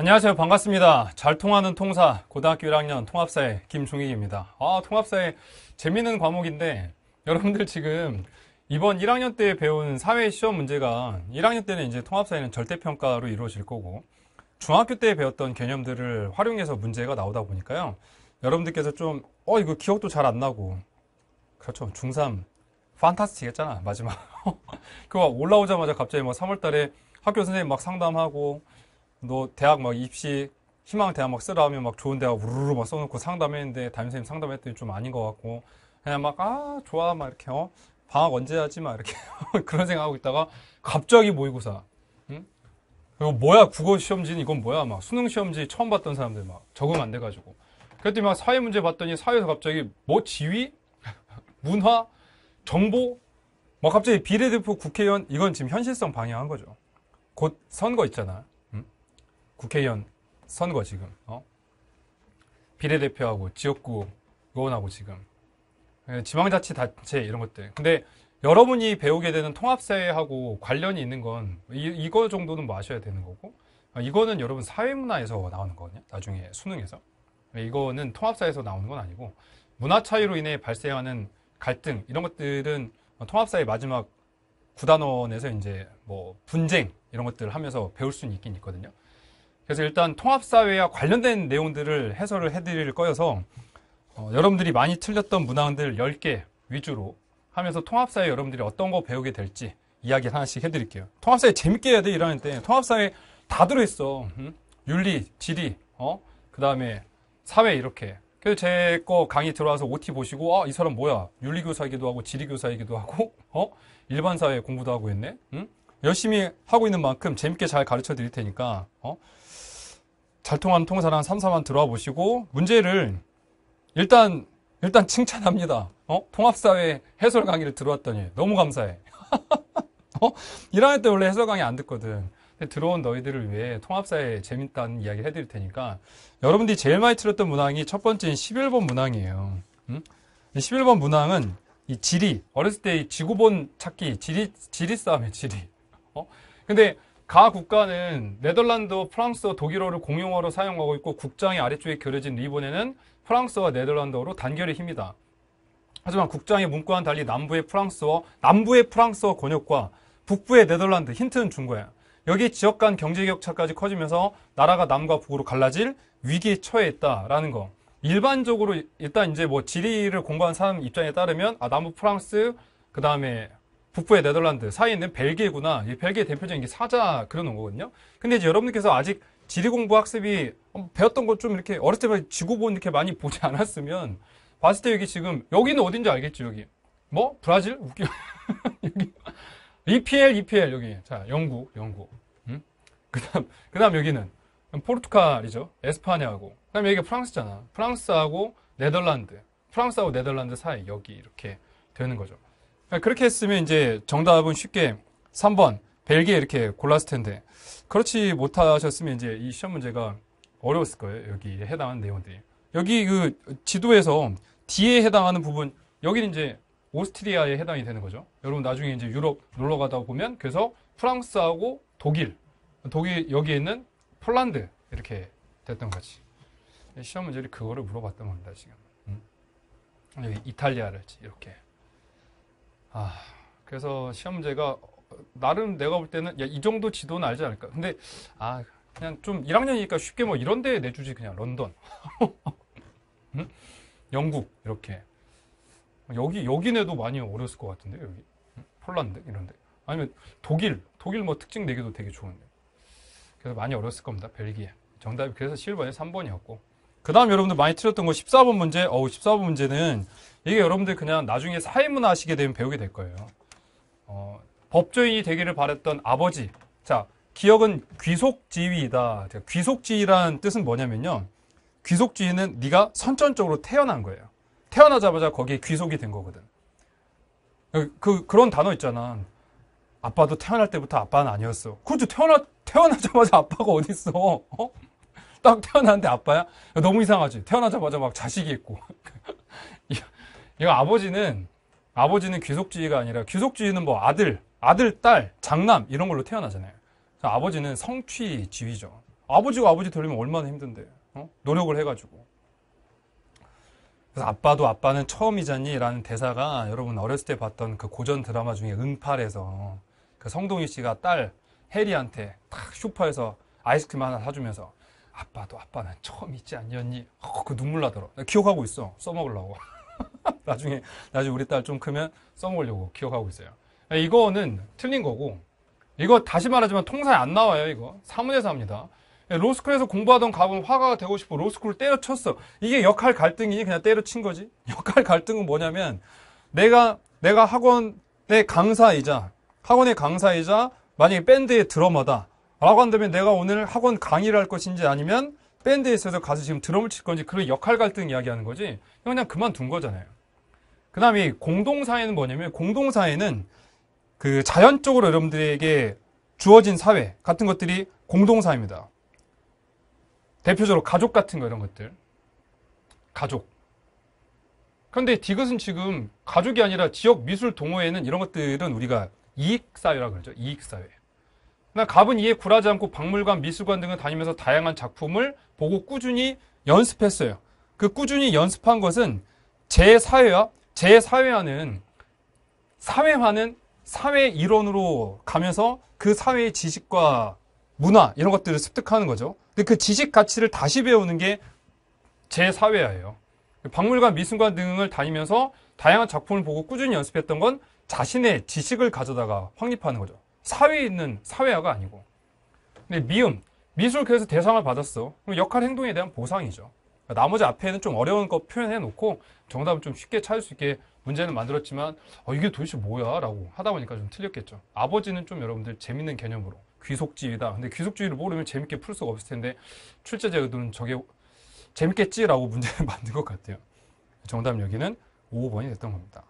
안녕하세요. 반갑습니다. 잘 통하는 통사 고등학교 1학년 통합사의 김종익입니다. 아, 통합사의 재밌는 과목인데 여러분들 지금 이번 1학년 때 배운 사회 시험 문제가 1학년 때는 이제 통합사에는 절대평가로 이루어질 거고 중학교 때 배웠던 개념들을 활용해서 문제가 나오다 보니까요. 여러분들께서 좀, 어, 이거 기억도 잘 안 나고. 그렇죠. 중3. 판타스틱 했잖아. 마지막. 그거 올라오자마자 갑자기 뭐 3월 달에 학교 선생님 막 상담하고 너 대학 막 입시 희망 대학 막 쓰라 하면 막 좋은 대학 우르르 막 써놓고 상담했는데 담임선생님 상담했더니 좀 아닌 것 같고 그냥 막 아 좋아 막 이렇게 어 방학 언제 하지 막 이렇게 그런 생각하고 있다가 갑자기 모의고사 응? 이거 뭐야 국어 시험지는 이건 뭐야 막 수능 시험지 처음 봤던 사람들 막 적응 안 돼가지고 그랬더니 막 사회 문제 봤더니 사회에서 갑자기 뭐 지위 문화 정보 막 갑자기 비례대표 국회의원 이건 지금 현실성 방향한 거죠 곧 선거 있잖아 요 국회의원 선거 지금 어? 비례대표하고 지역구 의원하고 지금 예, 지방자치단체 이런 것들 근데 여러분이 배우게 되는 통합사회하고 관련이 있는 건 이, 거 정도는 뭐 아셔야 되는 거고 아, 이거는 여러분 사회문화에서 나오는 거거든요 나중에 수능에서 예, 이거는 통합사회에서 나오는 건 아니고 문화 차이로 인해 발생하는 갈등 이런 것들은 통합사회 마지막 구단원에서 이제 뭐 분쟁 이런 것들을 하면서 배울 수는 있긴 있거든요 그래서 일단 통합사회와 관련된 내용들을 해설을 해드릴 거여서 어, 여러분들이 많이 틀렸던 문항들 10개 위주로 하면서 통합사회 여러분들이 어떤 거 배우게 될지 이야기 하나씩 해드릴게요. 통합사회 재밌게 해야 돼이러는데 통합사회 다 들어있어. 응? 윤리, 지리, 어? 그 다음에 사회 이렇게. 그래서 제 거 강의 들어와서 OT 보시고 아이 사람 뭐야 윤리교사이기도 하고 지리교사이기도 하고 어 일반사회 공부도 하고 있네. 응? 열심히 하고 있는 만큼 재밌게 잘 가르쳐 드릴 테니까 어? 잘 통하는 통사랑 삼사만 들어와 보시고 문제를 일단 일단 칭찬합니다. 어? 통합사회 해설 강의를 들어왔더니 너무 감사해. 어? 1학년 때 원래 해설 강의 안 듣거든. 들어온 너희들을 위해 통합사회 재밌다는 이야기를 해드릴 테니까 여러분들이 제일 많이 틀었던 문항이 첫 번째인 11번 문항이에요. 음? 11번 문항은 이 지리 어렸을 때 지구본 찾기 지리 지리 싸움의 지리. 어? 근데 가 국가는 네덜란드, 프랑스어, 독일어를 공용어로 사용하고 있고 국장의 아래쪽에 그려진 리본에는 프랑스와 네덜란드어로 단결의 힘이다. 하지만 국장의 문구와는 달리 남부의 프랑스어, 남부의 프랑스어 권역과 북부의 네덜란드 힌트는 준 거야. 여기 지역 간 경제 격차까지 커지면서 나라가 남과 북으로 갈라질 위기에 처해 있다라는 거. 일반적으로 일단 이제 뭐 지리를 공부한 사람 입장에 따르면 아 남부 프랑스 그 다음에 북부의 네덜란드 사이에 있는 벨기에구나. 이 벨기에 대표적인 게 사자 그러는 거거든요. 근데 이제 여러분들께서 아직 지리 공부 학습이 배웠던 것 좀 이렇게 어렸을 때 지구본 이렇게 많이 보지 않았으면 봤을 때 여기 지금 여기는 어딘지 알겠죠 여기 뭐 브라질 웃겨 여기 EPL EPL 여기 자 영국 영국 응? 음? 그다음 그다음 여기는 포르투갈이죠 에스파냐하고 그다음 여기가 프랑스잖아 프랑스하고 네덜란드 프랑스하고 네덜란드 사이 여기 이렇게 되는 거죠. 네, 그렇게 했으면 이제 정답은 쉽게 3번 벨기에 이렇게 골랐을 텐데 그렇지 못하셨으면 이제 이 시험 문제가 어려웠을 거예요. 여기에 해당하는 내용들이. 여기 그 지도에서 D에 해당하는 부분 여기는 이제 오스트리아에 해당이 되는 거죠. 여러분 나중에 이제 유럽 놀러 가다 보면 그래서 프랑스하고 독일, 독일 여기에 있는 폴란드 이렇게 됐던 거지. 네, 시험 문제를 그거를 물어봤던 겁니다 지금. 음. 이탈리아를 이렇게. 아, 그래서 시험 문제가 나름 내가 볼 때는 야, 이 정도 지도는 알지 않을까. 근데 아 그냥 좀 1학년이니까 쉽게 뭐 이런 데 내주지 그냥 런던, 응? 영국 이렇게 여기 여기 내도 많이 어려웠을 것 같은데 여기 폴란드 이런데 아니면 독일 독일 뭐 특징 내기도 되게 좋은데 그래서 많이 어려웠을 겁니다 벨기에 정답이 그래서 7번이 3번이었고 그 다음 여러분들 많이 틀렸던 거 14번 문제. 어우, 14번 문제는 이게 여러분들 그냥 나중에 사회문화 하시게 되면 배우게 될 거예요. 어, 법조인이 되기를 바랬던 아버지. 자, 기억은 귀속지위이다. 귀속지위라는 뜻은 뭐냐면요. 귀속지위는 네가 선천적으로 태어난 거예요. 태어나자마자 거기에 귀속이 된 거거든. 그, 그 그런 단어 있잖아. 아빠도 태어날 때부터 아빠는 아니었어. 그렇죠. 태어나, 태어나자마자 아빠가 어딨어. 어? 딱 태어났는데 아빠야? 너무 이상하지? 태어나자마자 막 자식이 있고. 이거 아버지는, 아버지는 귀속지위가 아니라 귀속지위는 뭐 아들, 아들, 딸, 장남 이런 걸로 태어나잖아요. 아버지는 성취 지위죠. 아버지가 아버지 돌리면 얼마나 힘든데. 어? 노력을 해가지고. 그래서 아빠도 아빠는 처음이잖니? 라는 대사가 여러분 어렸을 때 봤던 그 고전 드라마 중에 은팔에서 그 성동희 씨가 딸 해리한테 탁쇼파에서 아이스크림 하나 사주면서 아빠도 아빠는 처음 있지 않냐니 어, 그 눈물 나더라. 기억하고 있어. 써먹으려고. 나중에 나중에 우리 딸 좀 크면 써먹으려고 기억하고 있어요. 예, 이거는 틀린 거고 이거 다시 말하지만 통상에안 나와요. 이거 사문에서 합니다. 예, 로스쿨에서 공부하던 가면 화가 가 되고 싶어 로스쿨 을 때려쳤어. 이게 역할 갈등이니 그냥 때려친 거지. 역할 갈등은 뭐냐면 내가 내가 학원의 강사이자 학원의 강사이자 만약에 밴드의 드러머다. 라고 한다면 내가 오늘 학원 강의를 할 것인지 아니면 밴드에 있어서 가서 지금 드럼을 칠 건지 그런 역할 갈등 이야기하는 거지 그냥 그만둔 거잖아요. 그 다음에 공동사회는 뭐냐면 공동사회는 그 자연적으로 여러분들에게 주어진 사회 같은 것들이 공동사회입니다. 대표적으로 가족 같은 거 이런 것들. 가족. 그런데 디귿은 지금 가족이 아니라 지역 미술 동호회는 이런 것들은 우리가 이익사회라 그러죠. 이익사회. 그러니까 갑은 이에 굴하지 않고 박물관, 미술관 등을 다니면서 다양한 작품을 보고 꾸준히 연습했어요. 그 꾸준히 연습한 것은 제 사회와 제 사회화는 사회화는 사회 이론으로 가면서 그 사회의 지식과 문화 이런 것들을 습득하는 거죠. 근데 그 지식 가치를 다시 배우는 게 제 사회화예요. 박물관, 미술관 등을 다니면서 다양한 작품을 보고 꾸준히 연습했던 건 자신의 지식을 가져다가 확립하는 거죠. 사회에 있는 사회화가 아니고 근데 미음, 미술교에서 대상을 받았어 그럼 역할 행동에 대한 보상이죠 나머지 앞에는 좀 어려운 거 표현해 놓고 정답을 좀 쉽게 찾을 수 있게 문제는 만들었지만 어, 이게 도대체 뭐야? 라고 하다 보니까 좀 틀렸겠죠 아버지는 좀 여러분들 재밌는 개념으로 귀속지이다 근데 귀속지의를 모르면 재밌게 풀 수가 없을 텐데 출제자 의도는 저게 재밌겠지라고 문제를 만든 것 같아요 정답 여기는 5번이 됐던 겁니다